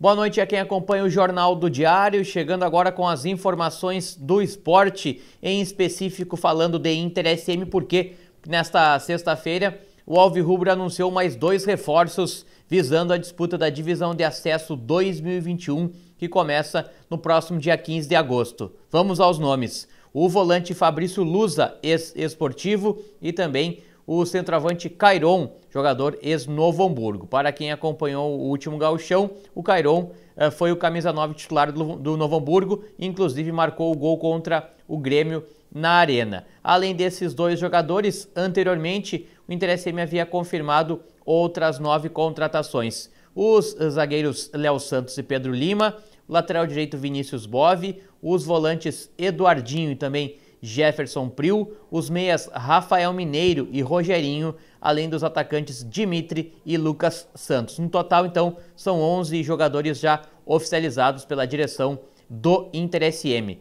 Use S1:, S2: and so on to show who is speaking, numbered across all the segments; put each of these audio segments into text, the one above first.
S1: Boa noite a quem acompanha o Jornal do Diário, chegando agora com as informações do esporte, em específico falando de Inter SM, porque nesta sexta-feira o Rubro anunciou mais dois reforços visando a disputa da divisão de acesso 2021, que começa no próximo dia 15 de agosto. Vamos aos nomes. O volante Fabrício Lusa, ex-esportivo, e também o centroavante Cairon, jogador ex-Novo Hamburgo. Para quem acompanhou o último gauchão, o Cairon eh, foi o camisa 9 titular do, do Novo Hamburgo, inclusive marcou o gol contra o Grêmio na Arena. Além desses dois jogadores, anteriormente o Interessem havia confirmado outras nove contratações. Os zagueiros Léo Santos e Pedro Lima, o lateral direito Vinícius Bove, os volantes Eduardinho e também Jefferson Priu, os meias Rafael Mineiro e Rogerinho, além dos atacantes Dimitri e Lucas Santos. No total, então, são 11 jogadores já oficializados pela direção do Inter SM.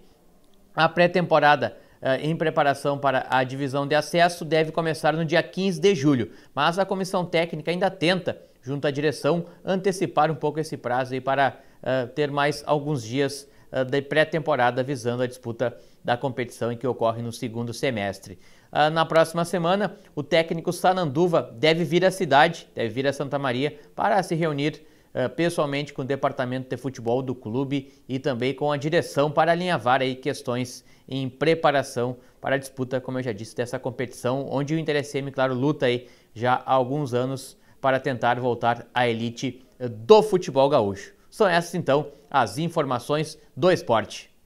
S1: A pré-temporada eh, em preparação para a divisão de acesso deve começar no dia 15 de julho, mas a comissão técnica ainda tenta, junto à direção, antecipar um pouco esse prazo aí para eh, ter mais alguns dias ah, de da pré-temporada visando a disputa da competição que ocorre no segundo semestre. Ah, na próxima semana, o técnico Sananduva deve vir à cidade, deve vir a Santa Maria para se reunir ah, pessoalmente com o departamento de futebol do clube e também com a direção para alinhavar aí questões em preparação para a disputa, como eu já disse, dessa competição, onde o Inter claro, luta aí já há alguns anos para tentar voltar à elite do futebol gaúcho. São essas então as informações do esporte.